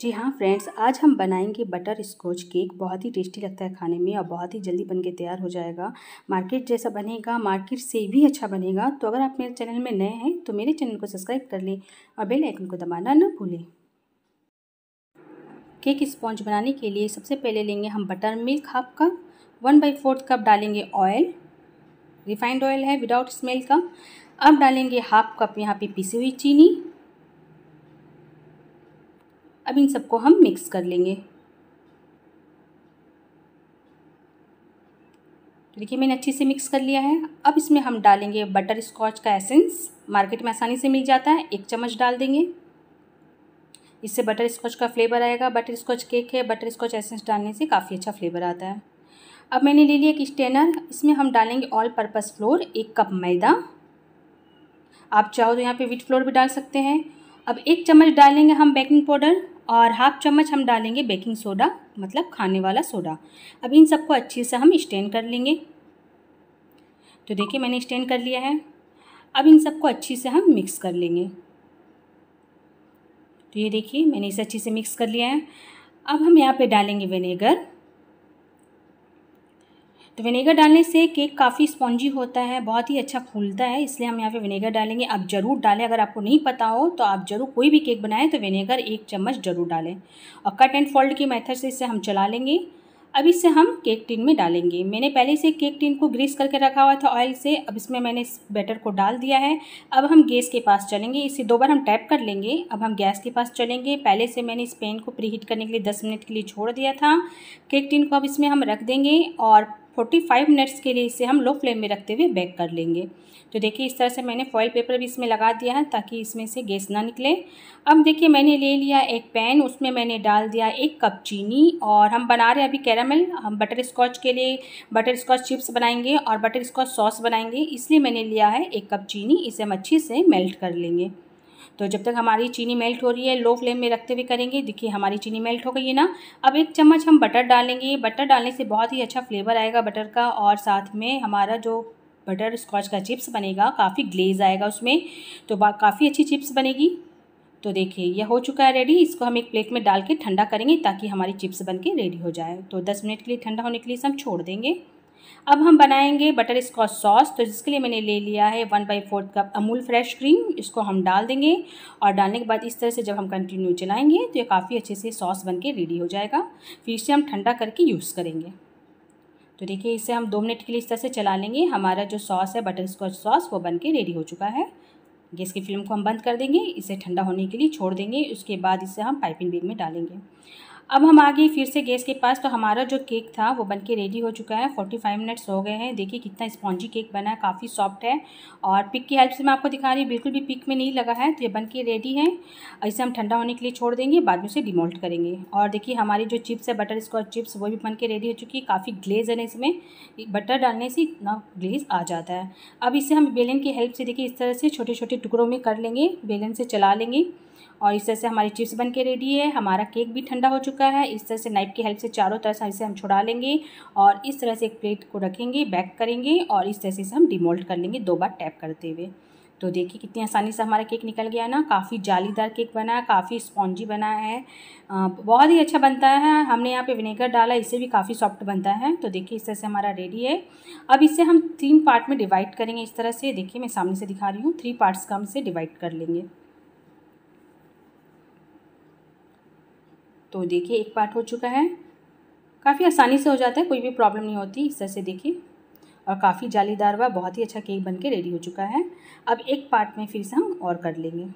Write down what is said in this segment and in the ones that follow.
जी हाँ फ्रेंड्स आज हम बनाएंगे बटर स्कॉच केक बहुत ही टेस्टी लगता है खाने में और बहुत ही जल्दी बन के तैयार हो जाएगा मार्केट जैसा बनेगा मार्केट से भी अच्छा बनेगा तो अगर आप मेरे चैनल में नए हैं तो मेरे चैनल को सब्सक्राइब कर लें और बेल आइकन को दबाना ना भूलें केक स्पॉन्ज बनाने के लिए सबसे पहले लेंगे हम butter milk half cup one by fourth cup डालेंगे ऑयल रिफाइंड ऑयल है विदाउट स्मेल का अब डालेंगे हाफ कप यहाँ पे पिसी हुई चीनी अब इन सबको हम मिक्स कर लेंगे देखिए मैंने अच्छे से मिक्स कर लिया है अब इसमें हम डालेंगे बटर स्कॉच का एसेंस मार्केट में आसानी से मिल जाता है एक चम्मच डाल देंगे इससे बटर स्कॉच का फ्लेवर आएगा बटर स्कॉच केक है बटर स्कॉच एसेंस डालने से काफ़ी अच्छा फ्लेवर आता है अब मैंने ले लिया एक स्टेनर इसमें हम डालेंगे ऑल पर्पज़ फ्लोर एक कप मैदा आप चाहो तो यहाँ पर विट फ्लोर भी डाल सकते हैं अब एक चम्मच डालेंगे हम बेकिंग पाउडर और हाफ चम्मच हम डालेंगे बेकिंग सोडा मतलब खाने वाला सोडा अब इन सबको अच्छे से हम स्टेन कर लेंगे तो देखिए मैंने स्टेन कर लिया है अब इन सबको अच्छे से हम मिक्स कर लेंगे तो ये देखिए मैंने इसे अच्छे से मिक्स कर लिया है अब हम यहाँ पे डालेंगे विनेगर तो विनेगर डालने से केक काफ़ी स्पॉन्जी होता है बहुत ही अच्छा फूलता है इसलिए हम यहाँ पे विनेगर डालेंगे आप ज़रूर डालें अगर आपको नहीं पता हो तो आप ज़रूर कोई भी केक बनाएं तो विनेगर एक चम्मच ज़रूर डालें और कट एंड फोल्ड की मेथड से इसे हम चला लेंगे अब इसे हम केक टिन में डालेंगे मैंने पहले से केक टिन को ग्रीस करके रखा हुआ था ऑयल से अब इसमें मैंने इस बैटर को डाल दिया है अब हम गैस के पास चलेंगे इसे दो बार हम टैप कर लेंगे अब हम गैस के पास चलेंगे पहले से मैंने इस पैन को प्री हीट करने के लिए दस मिनट के लिए छोड़ दिया था केक टिन को अब इसमें हम रख देंगे और फोर्टी फाइव मिनट्स के लिए इसे हम लो फ्लेम में रखते हुए बैक कर लेंगे तो देखिए इस तरह से मैंने फॉइल पेपर भी इसमें लगा दिया है ताकि इसमें से गैस ना निकले अब देखिए मैंने ले लिया एक पैन उसमें मैंने डाल दिया एक कप चीनी और हम बना रहे हैं अभी कैरामल हम बटर स्कॉच के लिए बटर स्कॉच चिप्स बनाएंगे और बटर स्कॉच सॉस बनाएंगे इसलिए मैंने लिया है एक कप चीनी इसे हम अच्छे से मेल्ट कर लेंगे तो जब तक हमारी चीनी मेल्ट हो रही है लो फ्लेम में रखते हुए करेंगे देखिए हमारी चीनी मेल्ट हो गई है ना अब एक चम्मच हम बटर डालेंगे बटर डालने से बहुत ही अच्छा फ्लेवर आएगा बटर का और साथ में हमारा जो बटर स्कॉच का चिप्स बनेगा काफ़ी ग्लेज आएगा उसमें तो काफ़ी अच्छी चिप्स बनेगी तो देखिए यह हो चुका है रेडी इसको हम एक प्लेट में डाल के ठंडा करेंगे ताकि हमारी चिप्स बन के रेडी हो जाए तो दस मिनट के लिए ठंडा होने के लिए इसे हम छोड़ देंगे अब हम बनाएंगे बटर स्कॉच सॉस तो जिसके लिए मैंने ले लिया है one by fourth cup Amul fresh cream इसको हम डाल देंगे और डालने के बाद इस तरह से जब हम कंटिन्यू चलाएंगे तो ये काफ़ी अच्छे से सॉस बन के रेडी हो जाएगा फिर इसे हम ठंडा करके यूज़ करेंगे तो देखिए इसे हम दो मिनट के लिए इस तरह से चला लेंगे हमारा जो सॉस है बटर स्कॉच सॉस वो बन के रेडी हो चुका है गैस की फ्लेम को हम बंद कर देंगे इसे ठंडा होने के लिए छोड़ देंगे उसके बाद इसे हम पाइपिंग बेग में डालेंगे अब हम आ गए फिर से गैस के पास तो हमारा जो केक था वो बन के रेडी हो चुका है फोर्टी फाइव मिनट्स हो गए हैं देखिए कितना स्पॉन्जी केक बना है काफ़ी सॉफ्ट है और पिक की हेल्प से मैं आपको दिखा रही हूँ बिल्कुल भी पिक में नहीं लगा है तो ये बन के रेडी है इसे हम ठंडा होने के लिए छोड़ देंगे बाद में उसे डिमोल्ट करेंगे और देखिए हमारी जो चिप्स है बटर स्कॉच चिप्स वो भी बन के रेडी हो चुकी है काफ़ी ग्लेज है इसमें बटर डालने से इतना ग्लेज आ जाता है अब इसे हम बेलन की हेल्प से देखिए इस तरह से छोटे छोटे टुकड़ों में कर लेंगे बेलन से चला लेंगे और इस तरह से हमारी चिप्स बन के रेडी है हमारा केक भी ठंडा हो चुका है इस तरह से नाइफ की हेल्प से चारों तरह से इसे हम छुड़ा लेंगे और इस तरह से एक प्लेट को रखेंगे बैक करेंगे और इस तरह से इसे हम डिमोल्ट कर लेंगे दो बार टैप करते हुए तो देखिए कितनी आसानी से हमारा केक निकल गया ना काफ़ी जालीदार केक बना है काफ़ी स्पॉन्जी बना है बहुत ही अच्छा बनता है हमने यहाँ पे विनेगर डाला इससे भी काफ़ी सॉफ्ट बनता है तो देखिए इस तरह से हमारा रेडी है अब इसे हम तीन पार्ट में डिवाइड करेंगे इस तरह से देखिए मैं सामने से दिखा रही हूँ थ्री पार्ट्स का हम इसे डिवाइड कर लेंगे तो देखिए एक पार्ट हो चुका है काफ़ी आसानी से हो जाता है कोई भी प्रॉब्लम नहीं होती इस तरह से देखिए और काफ़ी जालीदार व बहुत ही अच्छा केक बन के रेडी हो चुका है अब एक पार्ट में फिर से हम और कर लेंगे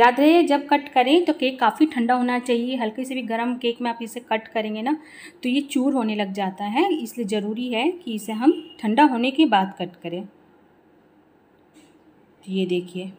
याद रहे जब कट करें तो केक काफ़ी ठंडा होना चाहिए हल्के से भी गर्म केक में आप इसे कट करेंगे ना तो ये चूर होने लग जाता है इसलिए ज़रूरी है कि इसे हम ठंडा होने के बाद कट करें ये देखिए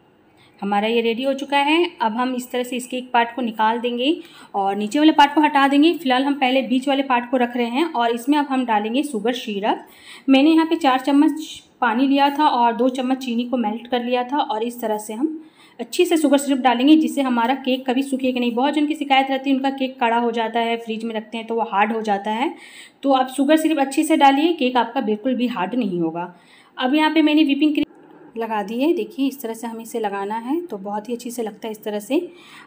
हमारा ये रेडी हो चुका है अब हम इस तरह से इसके एक पार्ट को निकाल देंगे और नीचे वाले पार्ट को हटा देंगे फिलहाल हम पहले बीच वाले पार्ट को रख रहे हैं और इसमें अब हम डालेंगे शुगर शीरप मैंने यहाँ पे चार चम्मच पानी लिया था और दो चम्मच चीनी को मेल्ट कर लिया था और इस तरह से हम अच्छी से शुगर सिरप डालेंगे जिससे हमारा केक कभी सूखेगा नहीं बहुत जन की शिकायत रहती है उनका केक कड़ा हो जाता है फ्रिज में रखते हैं तो वो हार्ड हो जाता है तो आप शुगर सिरप अच्छे से डालिए केक आपका बिल्कुल भी हार्ड नहीं होगा अब यहाँ पे मैंने विपिंग क्रीम लगा दिए देखिए इस तरह से हमें इसे लगाना है तो बहुत ही अच्छी से लगता है इस तरह से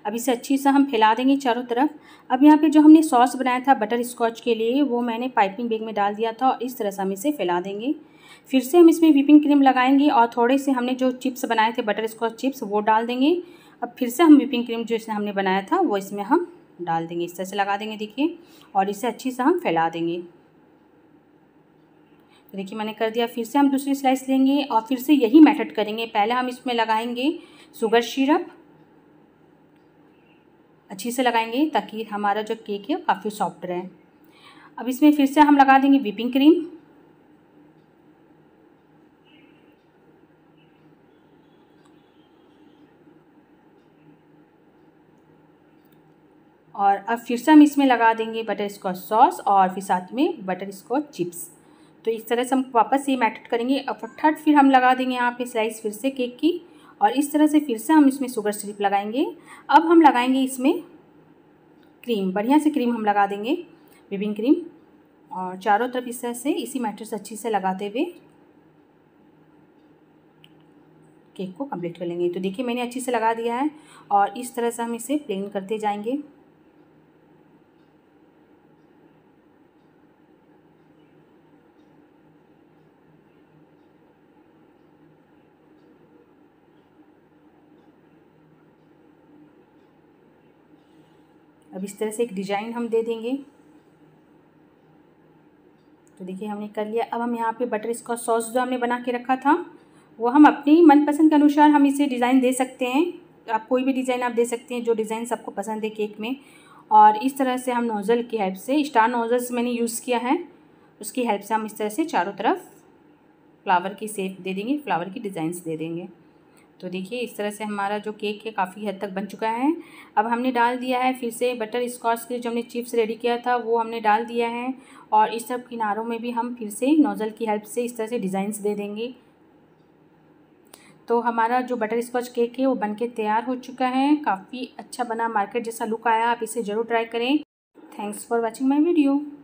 अब इसे अच्छी से हम फैला देंगे चारों तरफ अब यहाँ पे जो हमने सॉस बनाया था बटर स्कॉच के लिए वो मैंने पाइपिंग बैग में डाल दिया था और इस तरह से हम इसे फैला देंगे फिर से हम इसमें व्हीपिंग क्रीम लगाएंगे और थोड़े से हमने जो चिप्स बनाए थे बटर स्कॉच चिप्स वो डाल देंगे अब फिर से हम विपिंग क्रीम जो इसमें हमने बनाया था वो इसमें हम डाल देंगे इस तरह से लगा देंगे देखिए और इसे अच्छी से हम फैला देंगे तो देखिए मैंने कर दिया फिर से हम दूसरी स्लाइस लेंगे और फिर से यही मेथड करेंगे पहले हम इसमें लगाएंगे शुगर सिरप अच्छे से लगाएंगे ताकि हमारा जो केक है काफ़ी सॉफ्ट रहे अब इसमें फिर से हम लगा देंगे व्हीपिंग क्रीम और अब फिर से हम इसमें लगा देंगे बटर स्कॉच सॉस और फिर साथ में बटर स्कॉच चिप्स तो इस तरह से हम वापस ये मैटेट करेंगे और थर्ड फिर हम लगा देंगे यहाँ पे स्लाइस फिर से केक की और इस तरह से फिर से हम इसमें शुगर सिरप लगाएंगे अब हम लगाएंगे इसमें क्रीम बढ़िया से क्रीम हम लगा देंगे विपिंग क्रीम और चारों तरफ इस तरह से इसी मैटर से अच्छे से लगाते हुए केक को कंप्लीट कर लेंगे तो देखिए मैंने अच्छे से लगा दिया है और इस तरह से हम इसे प्लेन करते जाएंगे अब इस तरह से एक डिजाइन हम दे देंगे तो देखिए हमने कर लिया अब हम यहाँ पे बटर स्कॉच सॉस जो हमने बना के रखा था वो हम अपनी मनपसंद के अनुसार हम इसे डिज़ाइन दे सकते हैं आप कोई भी डिज़ाइन आप दे सकते हैं जो डिज़ाइन सबको पसंद है केक में और इस तरह से हम नोज़ल की हेल्प से स्टार नोज़ल्स मैंने यूज़ किया है उसकी हेल्प से हम इस तरह से चारों तरफ फ्लावर की सेप दे देंगे फ्लावर की डिज़ाइंस दे देंगे तो देखिए इस तरह से हमारा जो केक है काफ़ी हद तक बन चुका है अब हमने डाल दिया है फिर से बटर स्कॉच के जो हमने चिप्स रेडी किया था वो हमने डाल दिया है और इस सब किनारों में भी हम फिर से नोज़ल की हेल्प से इस तरह से डिज़ाइंस दे देंगे तो हमारा जो बटर स्कॉच केक है वो के तैयार हो चुका है काफ़ी अच्छा बना मार्केट जैसा लुक आया आप इसे ज़रूर ट्राई करें thanks for watching my video